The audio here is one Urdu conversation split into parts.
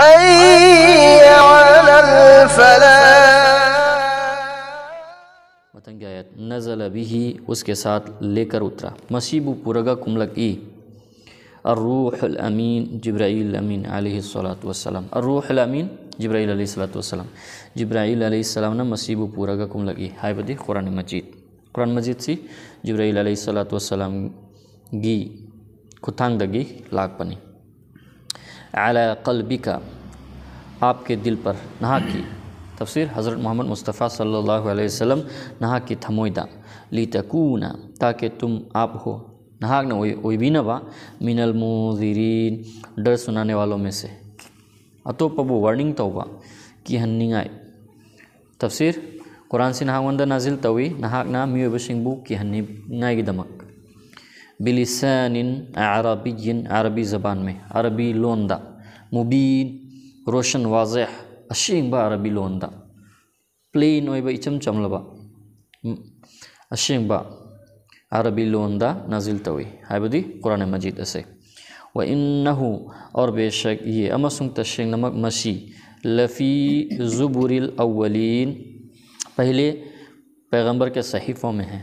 الحي على الفلاح وطن کی آیت نزل بھی اس کے ساتھ لے کر اترا مسیب پورگا کملک ای الروح الامین جبرائیل الامین علیہ والسلام الروح الامین جبرائیل علیہ والسلام جبرائیل علیہ السلام نے مسیب پورگا کملک ای ہائی بدی قرآن مجید قرآن مجید سی جبرائیل علیہ والسلام گی کتانگ دگی لاک پنی علی قلبی کا آپ کے دل پر نہا کی تفسیر حضرت محمد مصطفیٰ صلی اللہ علیہ وسلم نہا کی تھموئدہ لی تکونا تاکہ تم آپ ہو نہا نہ وہی بھی نہ با من المذرین ڈر سنانے والوں میں سے اتو پبو ورننگ تو با کی ہننگ آئے تفسیر قرآن سے نہا وندہ نازل توی نہاک نہ میو بشنگ بو کی ہننگ آئے گی دمک بلسان عربی عربی زبان میں عربی لوندہ مبین روشن واضح اشین با عربی لوندہ پلین اوئی اچم چم لبا اشین با عربی لوندہ نازل توی ہے با دی قرآن مجید اسے وَإِنَّهُ اور بے شک یہ اما سنگتا شین نمک مسیح لفی زبور الاولین پہلے پیغمبر کے صحیفوں میں ہیں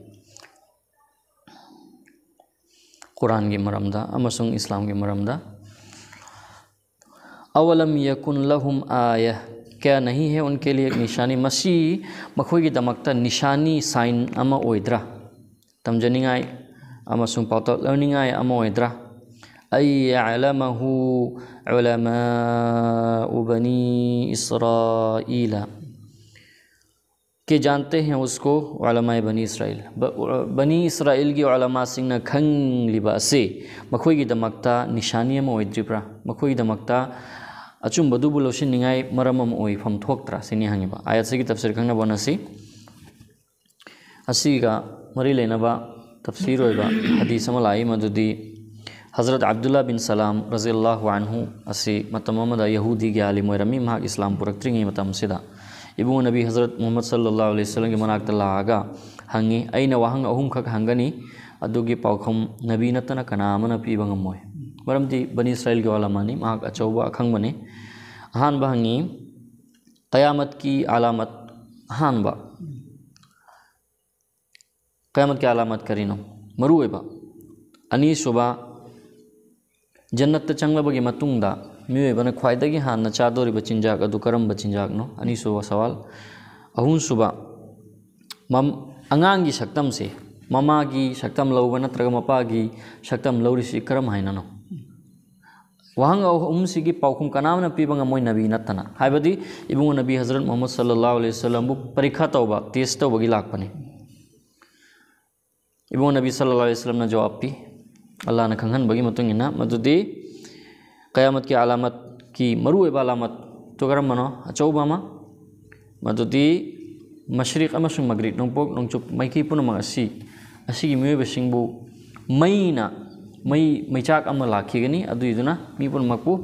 Quran gi maramda amasung Islam gi maramda awalam yakun lahum ayah kaya nahi hai unke liye nishani masi makhoi gi damakta nishani sign ama oidra tamjaningai amasung pato learning ai ama oidra ay ya'lamahu ulama bani israila کہ جانتے ہیں اس کو علماء بنی اسرائیل بنی اسرائیل کی علماء سنگ کھنگ لباسے مکھوئی کی دمکتا نشانی میں ہوئی دریپرا مکھوئی کی دمکتا اچم بدو بلوشن نگائی مرم ام ہوئی فم تھوک ترا سنی ہنگی با آیت سے کی تفسیر کھنگ بنا سی اسی کا مری لینا با تفسیر ہوئی با حدیث مل آئی مددی حضرت عبداللہ بن سلام رضی اللہ عنہ اسی مطمئن دا یہودی گیا لی مرمی مہاک اسلام پورکترین گی مطمئن سیدہ ابو نبی حضرت محمد صلی اللہ علیہسلم مناک آگا ہنگی ہن وہنگ اہم کھک ہنگنی گی پاکھم نبی نتنا بنی اسرائیل کے والا مانی مہاک میں چوب کھنگ بنے ہان بھنگی قیامت کی ہان با قیامت کی علامت کرینو مرب جنٹ دا دوری خواہگ جاک ادو کرم او جاک نو انی سو سوال اہم سوب آگے مما سم نو نطرا مپ کی سی گی کم ہیں واہ پاؤن کنامن موی نبی نتنا دی ابو نبی حضرت محمد وسلم بو پریکھا ٹوب تیس لاک پنے ابو نبی وسلم نا جواب پی ال کھنبی مدد قیامت کی علامت کی مربع الام کر مشری مگریق نپو نوچ مائی پنک میوبس مین مئی مچ لاکھی یدو نا می پنو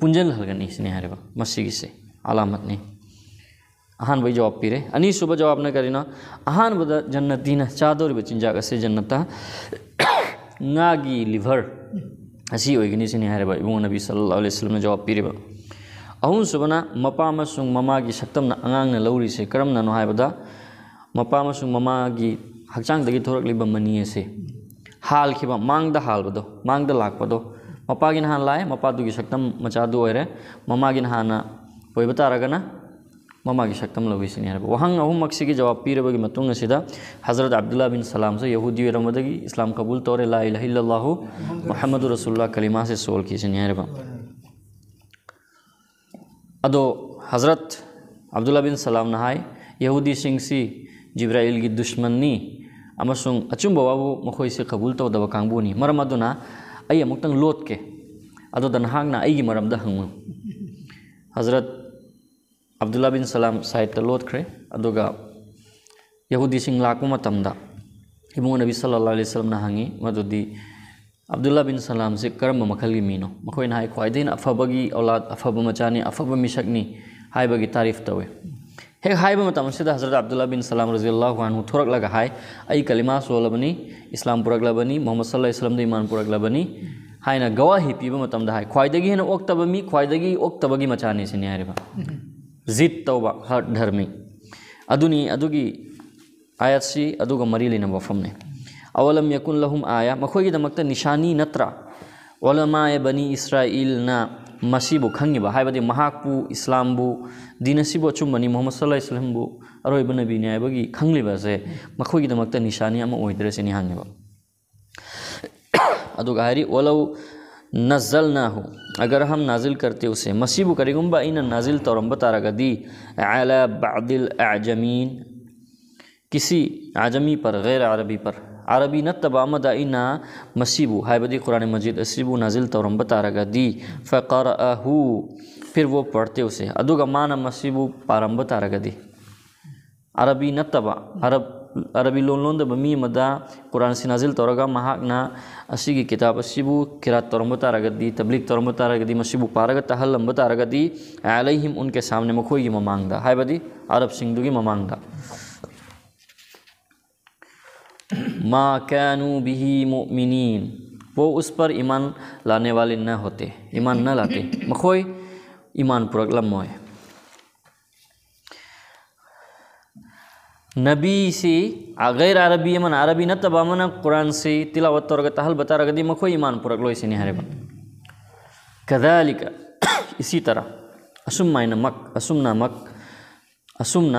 پنجل سے علامت الامتنی اہان پی رہے انی اہان جو جنت دینا جنٹین بچن جاگا سے جنتا لیور اص گیسے ابو نبی سلح علیسلم جواب پیری عہم سوبنا مپس مما کی سکم آگے کمن مپس مما کی ہکان منیسے ہال کی باند حال ماند لاک مپگ نان لائے مپدی سم مچے مما ہوب ترگنا سنی سکم لگی اہم وہن کی جواب سیدا حضرت عبداللہ بن سلام سے یہودی دیرم کی اسلام کبول لا الہ الا اللہ محمد رسول اللہ کلمہ سے سولس نہیں ہے حضرت عبداللہ بن سلام سنگ سی جبرائیل کی دشمن نہیں نا کبول مکتنگ لوت کے حضرت عبداللہ بن سلام ادوگا یہودی سائڈ لوٹرے یہہی لاپ نبی صلی اللہ علیہ وسلم سلسلم ہنگی مدودی عبداللہ بن سلام سے کرم مکھل کی بھی نو می خواہد افبی اولاد افب مچانی افب مشکنی تعریف مسکنی ہے تاریف متم سے حضرت عبداللہ بن سلام رضی اللہ عنہ تھورک لگا عانو لگ کلیما چولہنی اسلام پورک لبنی محمد صلی اللہ علیہ سلح ایمان پورک لوبنی ہے گواہی پیب ممدب بھی خواہ اکتبی مچانی سے آ جیت تو ہر درمی ادونی آیاتسی مری لو وف نے آولم یقین لہم آیا مو کید نسانی نترا منی اسرائیل کنگیو ہے اسلامب دینسی اچھ بنی محمد صلاحی اسلمو اروب نبی نہیں آگ کی خنلی بس مطلب نسانی سے ہنگیو او لو نژل نو اگر ہم نازل کرتے اسے مسیب کرے گمبا ان نازل تورم بتا رگا دی اعلی بعد الاعجمین کسی عجمی پر غیر عربی پر عربی نہ تب آمد اینا مسیبو ہائے بدی قرآن مجید اسیبو نازل تورم بتا رگا دی فقر پھر وہ پڑھتے اسے ادو کا معنی مسیبو پارم بتا رگا دی عربی نہ تبا عرب عربی ارابی لو لو مدان سی محاق نا اسی کی کتاب دی مسی بو ترگی تحل ترم ترگر پا رہا تاحل بار گا اہم اُن کےسام نے موہی مماند ہے عرب سنگ ما کانو بہی مؤمنین وہ اس پر ایمان لانے والے نہ ہوتے ایمان نہ لاتے موان پورکم نبی سی غیر عربی من عربی میں اربی نتب قرآن سے تیل وتر تاحل با رہا مکو مان پورک لے کذالک اسی طرح اسم مائن مک مک اسم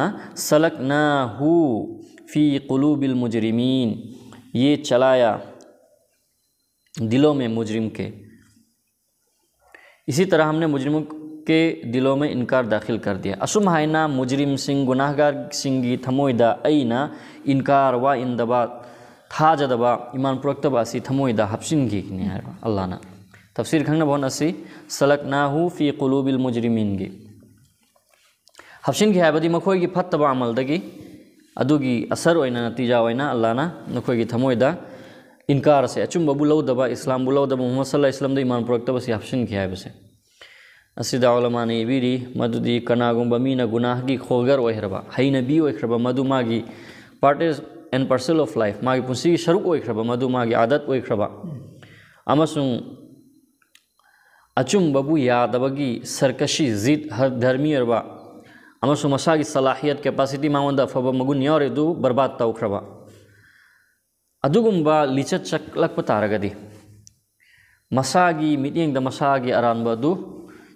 سلک ہو فی قلوب المجرمین یہ چلایا دلوں میں مجرم کے اسی طرح ہم نے مجرموں کے دلوں میں انکار داخل کر دیا اسم ہائنا مجرم سنگ گناہ گار سنگھ گی تھموئی دا اینا انکار وا اندبا تھا جدبا ایمان پرکت آسی تھموئی دا حفشن گی اللہ نا تفسیر کھنگنا بہن اسی سلک نہ ہو فی قلوب المجرمین گی حفشن گی ہے بدی مکھوئی گی پھت تبا عمل دگی ادو گی اثر وینا نتیجہ وینا اللہ نا نکھوئی گی تھموئی دا انکار سے اچم ببو لو دبا اسلام بلو دبا محمد صلی اللہ علیہ وسلم دا ایمان پرکت اسی حفشن گی ہے بسے اسید علماء نے بیری مدو دی کنا گم گناہ گی خوگر و احربا ہی نبی و احربا مدو ما گی از ان پرسل آف لائف ما گی پنسی گی شروع و احربا مدو ما گی عادت و احربا اما سن اچم ببو یاد بگی سرکشی زید ہر دھرمی اربا اما سن مسا گی صلاحیت کے پاسی تی ماوندہ فبا مگو نیار دو برباد تا احربا ادو گم با لیچت چک لک پتا رگ دی مسا گی میتینگ دا مسا گی اران با دو